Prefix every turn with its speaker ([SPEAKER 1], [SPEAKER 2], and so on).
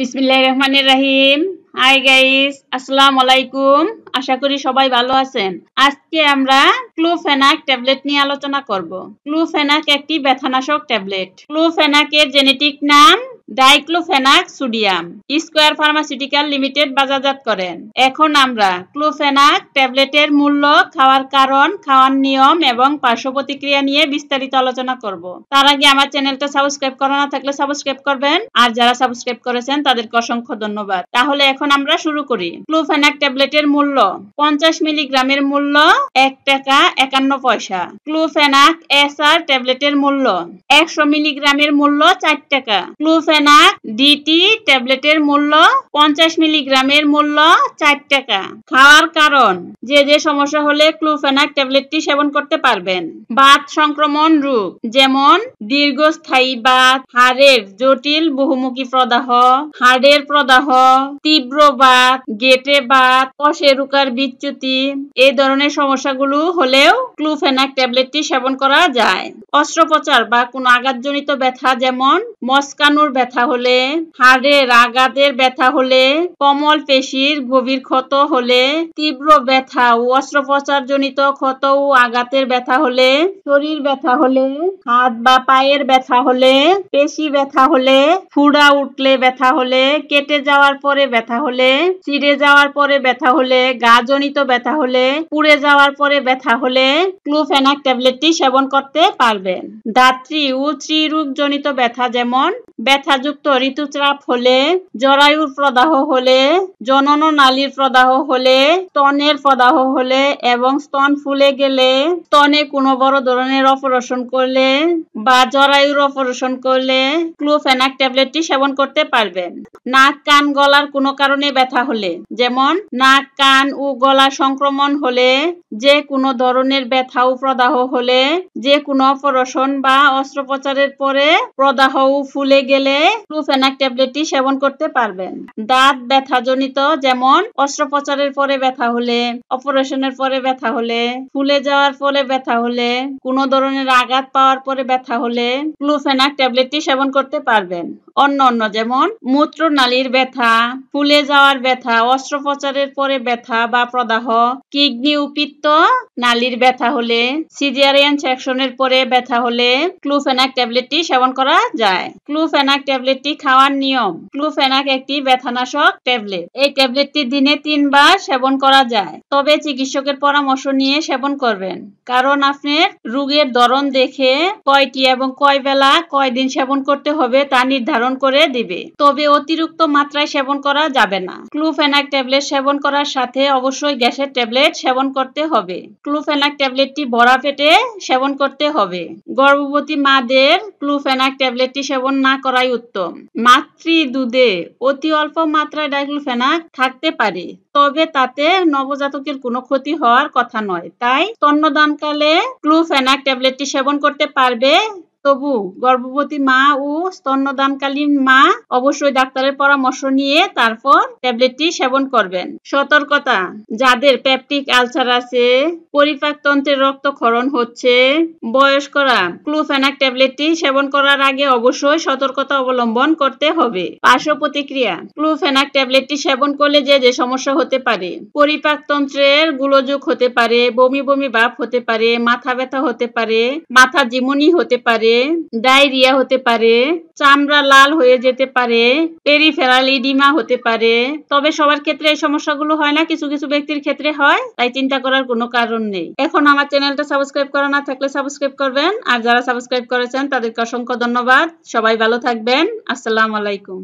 [SPEAKER 1] বিসমিল্লাহ রাহিম hi guys আসসালাম আলাইকুম আশা করি সবাই ভালো আছেন আজকে আমরা ক্লোফেনাক ট্যাবলেট নিয়ে আলোচনা করব ক্লোফেনাক একটি ব্যথানাশক ট্যাবলেট ক্লোফেনাকের জেনেটিক নাম diclofenac sodium Square pharmaceutical limited বাজারজাত করেন এখন আমরা ক্লোফেনাক ট্যাবলেটের মূল্য খাওয়ার কারণ খাওয়ার নিয়ম এবং পার্শ্ব প্রতিক্রিয়া নিয়ে বিস্তারিত আলোচনা করব তার আগে আমার চ্যানেলটা সাবস্ক্রাইব করা না থাকলে সাবস্ক্রাইব করবেন আর যারা সাবস্ক্রাইব করেছেন তাদেরকে অসংখ্য ধন্যবাদ তাহলে এখন আমরা শুরু করি ক্লোফেনাক ট্যাবলেটের মূল্য পঞ্চাশ মিলিগ্রামের মূল্য এক টাকা একান্ন পয়সা ক্লোফেনাক এস আর ট্যাবলেটের মূল্য একশো মিলিগ্রামের মূল্য চার টাকা ক্লোফেনাক না ডিটি ট্যাবলেটের মূল্য পঞ্চাশ মিলিগ্রামের মূল্য চার টাকা খাওয়ার কারণ যে যে সমস্যা হলে ক্লুফেনাক ট্যাবলেটটি সেবন করতে পারবেন বাত সংক্রমণ রোগ যেমন দীর্ঘস্থায়ী বাত হাড়ের জটিল বহুমুখী প্রদাহ হাড়ের প্রদাহ তীব্র বাত গেটে বাত কষে বিচ্যুতি এই ধরনের সমস্যাগুলো হলেও ক্লুফেনাক ট্যাবলেটটি সেবন করা যায় অস্ত্রোপচার বা কোনো আঘাতজনিত ব্যথা যেমন মস্কানুর ব্যথা ব্যথা হলে হাড়ের আঘাতের ব্যথা হলে কমল পেশির গভীর ক্ষত হলে তীব্র ব্যথা ও অস্ত্রোপচার জনিত ক্ষত ও আঘাতের ব্যথা হলে শরীর ব্যথা হলে হাত বা পায়ের ব্যথা হলে পেশি ব্যথা হলে ফুড়া উঠলে ব্যথা হলে কেটে যাওয়ার পরে ব্যথা হলে চিড়ে যাওয়ার পরে ব্যথা হলে গা জনিত ব্যথা হলে পুড়ে যাওয়ার পরে ব্যথা হলে ক্লুফেনাক ট্যাবলেটটি সেবন করতে পারবেন দাত্রী ও ত্রিরোগ জনিত ব্যথা যেমন ব্যথা শিখাযুক্ত ঋতুচাপ হলে জরায়ুর প্রদাহ হলে জনন নালীর প্রদাহ হলে স্তনের প্রদাহ হলে এবং স্তন ফুলে গেলে স্তনে কোনো বড় ধরনের অপারেশন করলে বা জরায়ুর অপারেশন করলে ক্লোফেনাক ট্যাবলেটটি সেবন করতে পারবেন নাক কান গলার কোনো কারণে ব্যথা হলে যেমন নাক কান ও গলা সংক্রমণ হলে যে কোনো ধরনের ব্যথা ও প্রদাহ হলে যে কোনো অপারেশন বা অস্ত্রোপচারের পরে প্রদাহ ফুলে গেলে সাথে ক্লুফেনাক ট্যাবলেটটি সেবন করতে পারবেন দাঁত জনিত যেমন অস্ত্রোপচারের পরে ব্যথা হলে অপারেশনের পরে ব্যথা হলে ফুলে যাওয়ার পরে ব্যথা হলে কোনো ধরনের আঘাত পাওয়ার পরে ব্যথা হলে ক্লুফেনাক ট্যাবলেটটি সেবন করতে পারবেন অন্য অন্য যেমন মূত্রনালীর ব্যথা ফুলে যাওয়ার ব্যথা অস্ত্রোপচারের পরে ব্যথা বা প্রদাহ কিডনি উপিত্ত নালীর ব্যথা হলে সিজিয়ারিয়ান সেকশনের পরে ব্যথা হলে ক্লুফেনাক ট্যাবলেটটি সেবন করা যায় ক্লুফেনাক ট্যাবলেটটি খাওয়ার নিয়ম ক্লুফেনাক একটি ব্যথানাশক ট্যাবলেট এই ট্যাবলেটটি দিনে তিনবার সেবন করা যায় তবে চিকিৎসকের পরামর্শ নিয়ে সেবন করবেন কারণ আপনার রোগের ধরন দেখে কয়টি এবং কয় বেলা কয় দিন সেবন করতে হবে তা নির্ধারণ করে দিবে তবে অতিরিক্ত মাত্রায় সেবন করা যাবে না ক্লুফেনাক ট্যাবলেট সেবন করার সাথে অবশ্যই গ্যাসের ট্যাবলেট সেবন করতে হবে ক্লুফেনাক ট্যাবলেটটি ভরা পেটে সেবন করতে হবে গর্ভবতী মাদের ক্লুফেনাক ট্যাবলেটটি সেবন না করাই উত্তম মাতৃ দুধে অতি অল্প মাত্রায় ডাইক্লোফেনাক থাকতে পারে তবে তাতে নবজাতকের কোনো ক্ষতি হওয়ার কথা নয় তাই স্তন্যদানকালে ক্লুফেনাক ট্যাবলেটটি সেবন করতে পারবে তবু গর্ভবতী মা ও স্তন্যদানকালীন মা অবশ্যই ডাক্তারের পরামর্শ নিয়ে তারপর ট্যাবলেটটি সেবন করবেন সতর্কতা যাদের পেপটিক আলসার আছে পরিপাকতন্ত্রের রক্তক্ষরণ হচ্ছে বয়স্করা ক্লুফেনাক ট্যাবলেটটি সেবন করার আগে অবশ্যই সতর্কতা অবলম্বন করতে হবে পার্শ্ব প্রতিক্রিয়া ক্লুফেনাক ট্যাবলেটটি সেবন করলে যে যে সমস্যা হতে পারে পরিপাকতন্ত্রের গুলোযোগ হতে পারে বমি বমি ভাব হতে পারে মাথা ব্যথা হতে পারে মাথা জিমুনি হতে পারে ডায়রিয়া হতে পারে চামড়া লাল হয়ে যেতে পারে পেরিফেরাল ইডিমা হতে পারে তবে সবার ক্ষেত্রে এই সমস্যাগুলো হয় না কিছু কিছু ব্যক্তির ক্ষেত্রে হয় তাই চিন্তা করার কোনো কারণ নেই এখন আমার চ্যানেলটা সাবস্ক্রাইব করা না থাকলে সাবস্ক্রাইব করবেন আর যারা সাবস্ক্রাইব করেছেন তাদেরকে অসংখ্য ধন্যবাদ সবাই ভালো থাকবেন আসসালাম আলাইকুম